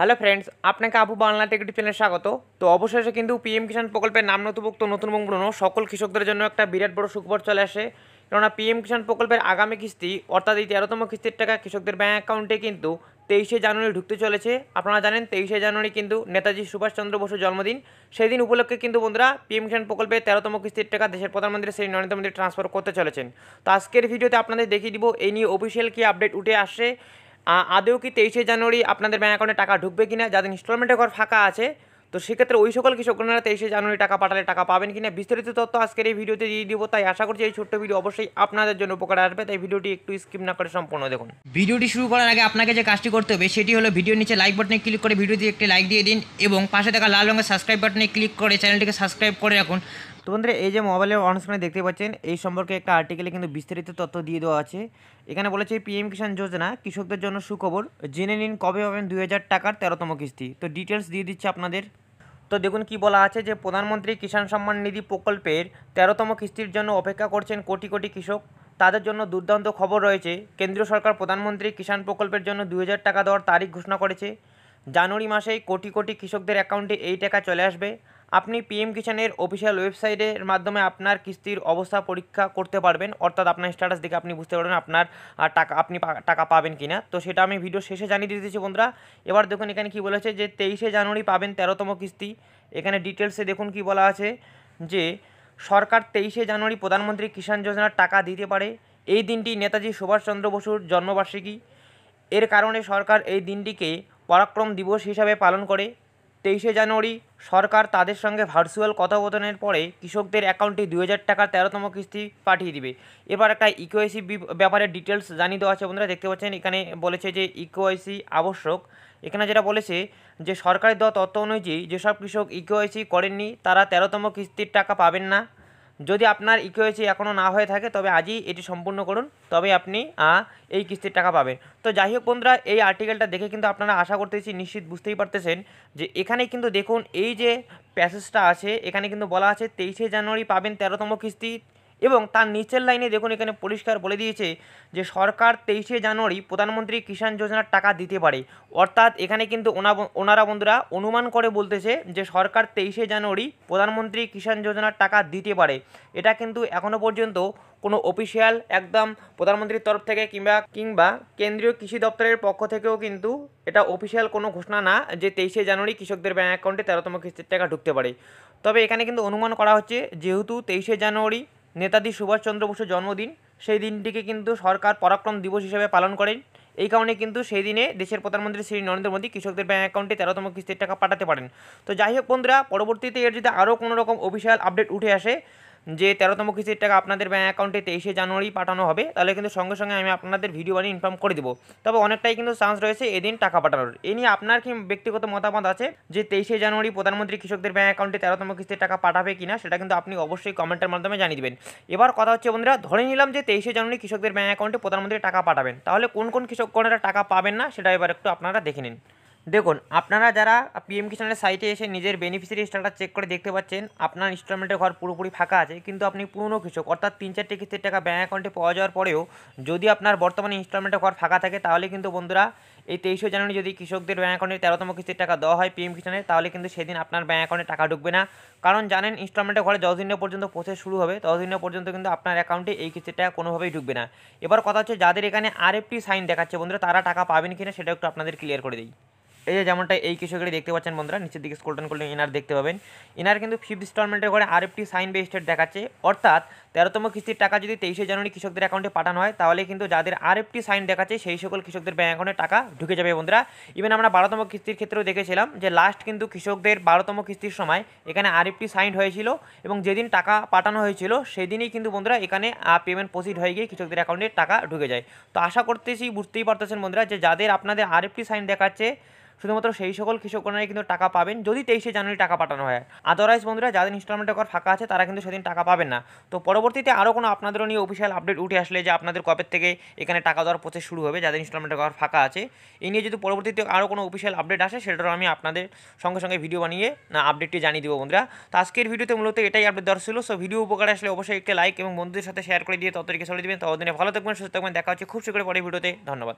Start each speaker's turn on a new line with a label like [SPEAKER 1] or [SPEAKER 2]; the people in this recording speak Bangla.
[SPEAKER 1] হ্যালো ফ্রেন্ডস আপনাকে আবু বাংলা টেকটি টিফিনে স্বাগত তো অবশেষে কিন্তু পিএম কিষাণ প্রকল্পের নাম নথিভুক্ত নতুন এবং সকল কৃষকদের জন্য একটা বিরাট বড় সুখবর চলে আসে কেননা পিএম কিষাণ প্রকল্পের আগামী কিস্তি অর্থাৎ এই তেরোতম কিস্তির টাকা কৃষকদের ব্যাঙ্ক অ্যাকাউন্টে কিন্তু তেইশে জানুয়ারি ঢুকতে চলেছে আপনারা জানেন তেইশে জানুয়ারি কিন্তু নেতাজি সুভাষচন্দ্র বসুর জন্মদিন সেই দিন উপলক্ষে কিন্তু বন্ধুরা পিএম কিষাণ প্রকল্পে তেরোতম কিস্তির টাকা দেশের প্রধানমন্ত্রী শ্রী নরেন্দ্র মোদী ট্রান্সফার করতে চলেছেন তো আজকের ভিডিওতে আপনাদের দেখিয়ে দিব এই নিয়ে অফিসিয়াল কী আপডেট উঠে আসে আদেও কি তেইশে জানুয়ারি আপনাদের ব্যাঙ্ক অ্যাকাউন্টে টাকা ঢুকবে কিনা যাদের ইনস্টলমেন্টের ঘর ফাঁকা আছে তো সেক্ষেত্রে ওই সকল কৃষকরা তেইশে জানুয়ারি টাকা পাঠালে টাকা পাবেন কিনা বিস্তারিত তথ্য আজকের এই ভিডিওতে দিয়ে দিব তাই আশা করছি এই ছোট্ট ভিডিও অবশ্যই আপনাদের জন্য উপকারে আসবে তাই ভিডিওটি একটু স্কিপ না করে সম্পূর্ণ দেখুন ভিডিওটি শুরু করার আগে আপনাকে যে কাজটি করতে হবে সেটি হলো ভিডিও নিচে লাইক বাটনে ক্লিক করে ভিডিওটি একটি লাইক দিয়ে দিন এবং পাশে থাকা লাল রঙের সাবস্ক্রাইব বাটনে ক্লিক করে চ্যানেলটিকে সাবস্ক্রাইব করে রাখুন তো বন্ধুরা এই যে মোবাইলের অনস্ক্রিনে দেখতে পাচ্ছেন এই সম্পর্কে একটা আর্টিকেলে কিন্তু বিস্তারিত তথ্য দিয়ে দেওয়া আছে এখানে বলেছে পিএম কিষাণ যোজনা কৃষকদের জন্য সুখবর জেনে নিন কবে পাবেন দুই হাজার টাকার তেরোতম কিস্তি তো ডিটেলস দিয়ে দিচ্ছে আপনাদের তো দেখুন কি বলা আছে যে প্রধানমন্ত্রী কিষাণ সম্মান নিধি প্রকল্পের তেরোতম কিস্তির জন্য অপেক্ষা করছেন কোটি কোটি কৃষক তাদের জন্য দুর্দান্ত খবর রয়েছে কেন্দ্রীয় সরকার প্রধানমন্ত্রী কিষাণ প্রকল্পের জন্য দুই টাকা দেওয়ার তারিখ ঘোষণা করেছে জানুয়ারি মাসেই কোটি কোটি কৃষকদের অ্যাকাউন্টে এই টাকা চলে আসবে আপনি পিএম কিষানের অফিসিয়াল ওয়েবসাইটের মাধ্যমে আপনার কিস্তির অবস্থা পরীক্ষা করতে পারবেন অর্থাৎ আপনার স্ট্যাটাস দেখে আপনি বুঝতে পারবেন আপনার টাকা আপনি টাকা পাবেন কি না তো সেটা আমি ভিডিও শেষে জানিয়ে দিতেছি বন্ধুরা এবার দেখুন এখানে কি বলেছে যে তেইশে জানুয়ারি পাবেন তেরোতম কিস্তি এখানে ডিটেলসে দেখুন কি বলা আছে যে সরকার তেইশে জানুয়ারি প্রধানমন্ত্রী কিষাণ যোজনার টাকা দিতে পারে এই দিনটি নেতাজি সুভাষচন্দ্র বসুর জন্মবার্ষিকী এর কারণে সরকার এই দিনটিকে পরাক্রম দিবস হিসাবে পালন করে তেইশে জানুয়ারি সরকার তাদের সঙ্গে ভার্চুয়াল কথোপকথনের পরে কৃষকদের অ্যাকাউন্টে দুই হাজার টাকার তেরোতম কিস্তি পাঠিয়ে দিবে এবার একটা ইকোআইসি e ব্যাপারে ডিটেলস জানিয়ে দেওয়া আছে বন্ধুরা দেখতে পাচ্ছেন এখানে বলেছে যে ইকোআইসি e আবশ্যক এখানে যেটা বলেছে যে সরকারের দেওয়া তথ্য অনুযায়ী যেসব কৃষক ইকোআইসি e করেননি তারা তেরোতম কিস্তির টাকা পাবেন না যদি আপনার ইকেওয়াইসি এখনও না হয়ে থাকে তবে আজই এটি সম্পূর্ণ করুন তবে আপনি এই কিস্তির টাকা পাবেন তো যাই হোক বন্ধুরা এই আর্টিকেলটা দেখে কিন্তু আপনারা আশা করতেছি নিশ্চিত বুঝতেই পারতেছেন যে এখানে কিন্তু দেখুন এই যে প্যাসেজটা আছে এখানে কিন্তু বলা আছে তেইশে জানুয়ারি পাবেন তেরোতম কিস্তি এবং তার নিচের লাইনে দেখুন এখানে পরিষ্কার বলে দিয়েছে যে সরকার তেইশে জানুয়ারি প্রধানমন্ত্রী কিষাণ যোজনার টাকা দিতে পারে অর্থাৎ এখানে কিন্তু ওনারা বন্ধুরা অনুমান করে বলতেছে যে সরকার তেইশে জানুয়ারি প্রধানমন্ত্রী কিষাণ যোজনার টাকা দিতে পারে এটা কিন্তু এখনও পর্যন্ত কোনো অফিসিয়াল একদম প্রধানমন্ত্রীর তরফ থেকে কিংবা কিংবা কেন্দ্রীয় কৃষি দপ্তরের পক্ষ থেকেও কিন্তু এটা অফিসিয়াল কোনো ঘোষণা না যে তেইশে জানুয়ারি কৃষকদের ব্যাঙ্ক অ্যাকাউন্টে তেরোতম কিস্তির টাকা ঢুকতে পারে তবে এখানে কিন্তু অনুমান করা হচ্ছে যেহেতু তেইশে জানুয়ারি নেতাজি সুভাষচন্দ্র বসুর জন্মদিন সেই দিনটিকে কিন্তু সরকার পরাক্রম দিবস হিসেবে পালন করেন এই কারণে কিন্তু সেই দিনে দেশের প্রধানমন্ত্রী শ্রী নরেন্দ্র মোদী কৃষকদের ব্যাঙ্ক অ্যাকাউন্টে তেরোতম কিস্তির টাকা পাঠাতে পারেন তো যাই হোক বন্ধুরা পরবর্তীতে এর যদি আরও কোনোরকম অফিসিয়াল আপডেট উঠে আসে যে তেরোতম কিস্তির টাকা আপনাদের ব্যাঙ্ক অ্যাকাউন্টে তেইশে জানুয়ারি পাঠানো হবে তাহলে কিন্তু সঙ্গে সঙ্গে আমি আপনাদের ভিডিও বানিয়ে ইনফর্ম করে দেবো তবে অনেকটাই কিন্তু চান্স রয়েছে এদিন টাকা পাঠানোর এ নিয়ে আপনার কি ব্যক্তিগত মতামত আছে যে তেইশে জানুয়ারি প্রধানমন্ত্রী কৃষকদের ব্যাঙ্ক অ্যাকাউন্টে তেরোতম কিস্তির টাকা পাঠাবে কিনা সেটা কিন্তু আপনি অবশ্যই কমেন্টের মাধ্যমে জানিয়ে দেবেন এবার কথা হচ্ছে বন্ধুরা ধরে নিলাম যে তেইশে জানুয়ারি কৃষকদের ব্যাঙ্ক অ্যাকাউন্টে প্রধানমন্ত্রী টাকা পাঠাবেন তাহলে কোন কোন কৃষক কোনেরা টাকা পাবেন না সেটা এবার একটু আপনারা দেখে নিন দেখুন আপনারা যারা পিএম কিষানের সাইটে এসে নিজের বেনিফিশিয়ারি স্ট্যাটাস চেক করে দেখতে পাচ্ছেন আপনার ইনস্টলমেন্টের ঘর পুরোপুরি ফাঁকা আছে কিন্তু আপনি পুরনো কৃষক অর্থাৎ তিন চারটে কিস্তির টাকা ব্যাঙ্ক অ্যাকাউন্টে পাওয়া যাওয়ার পরেও যদি আপনার বর্তমানে ইনস্টলমেন্টের ঘর ফাঁকা থাকে তাহলে কিন্তু বন্ধুরা এই তেইশে জানুয়ারি যদি কৃষকদের ব্যাঙ্ক অ্যাকাউন্টে তেরোতম কিস্তির টাকা দেওয়া হয় পিএম কিষানের তাহলে কিন্তু সেদিন আপনার ব্যাঙ্ক অ্যাকাউন্টে টাকা ঢুকবে না কারণ জানেন ইনস্টলমেন্টের ঘরে যতদিন পর্যন্ত প্রসেস শুরু হবে দিনের পর্যন্ত কিন্তু আপনার অ্যাকাউন্টে এই কিস্তির টাকা কোনোভাবেই ঢুকবে না এবার কথা হচ্ছে যাদের এখানে আর সাইন দেখাচ্ছে বন্ধুরা তারা টাকা পাবেন কিনা সেটা একটু আপনাদের ক্লিয়ার করে দিই এই যে যেমনটা এই কৃষকেরই দেখতে পাচ্ছেন বন্ধুরা নিচের দিকে স্কোল্টন করলে ইনার দেখতে পাবেন এনার কিন্তু ফিফথ ইনস্টলমেন্টের করে আরেকটি সাইন বেস্টেড দেখাচ্ছে অর্থাৎ তেরোতম কিস্তির টাকা যদি তেইশে জানুয়ারি কৃষকদের অ্যাকাউন্টে পাঠানো হয় তাহলে কিন্তু যাদের আরএফটি সাইন দেখাচ্ছে সেই সকল কৃষকদের ব্যাঙ্ক অ্যাকাউন্টে টাকা ঢুকে যাবে বন্ধুরা ইভেন আমরা বারোতম কিস্তির ক্ষেত্রেও দেখেছিলাম যে লাস্ট কিন্তু কৃষকদের বারোতম কিস্তির সময় এখানে আর একটি সাইন হয়েছিল এবং যেদিন টাকা পাঠানো হয়েছিল সেদিনই কিন্তু বন্ধুরা এখানে পেমেন্ট প্রসিড হয়ে গিয়ে কৃষকদের অ্যাকাউন্টে টাকা ঢুকে যায় তো আশা করতেছি বুঝতেই পারতেছেন বন্ধুরা যে যাদের আপনাদের আরএফটি সাইন দেখাচ্ছে শুধুমাত্র সেই সকল কৃষকরাই কিন্তু টাকা পাবেন যদি তেইশে জানুয়ারি টাকা পাঠানো হয় আদারওয়াইজ বন্ধুরা যাদের ইনস্টলমেন্টে কর ফাঁকা আছে তারা কিন্তু সেদিন টাকা পাবেন না তো পরবর্তী পরবর্তীতে আরও কোনো আপনাদেরও নিয়ে অফিসিয়াল আপডেট উঠে আসলে যে আপনাদের কবের থেকে এখানে টাকা দেওয়ার প্রসেস শুরু হবে যাদের ইনস্টলমেন্ট করার ফাঁকা আছে এই নিয়ে যদি পরবর্তীতে আরও কোনো অফিসিয়াল আপডেট আসে সেটারও আমি আপনাদের সঙ্গে সঙ্গে ভিডিও বানিয়ে না আপডেটটি জানিয়ে দেবো বন্ধুরা তো আজকের ভিডিওতে মূলত এটাই আপডেট দেওয়া ছিল সো ভিডিও উপকার আসলে অবশ্যই একটা লাইক এবং বন্ধুদের সাথে শেয়ার করে দিয়ে তত রেখে চলে দেবেন ততদিনে ভালো থাকবেন সুস্থ থাকবেন দেখা হচ্ছে খুব শীঘ্রই পরে ভিডিওতে ধন্যবাদ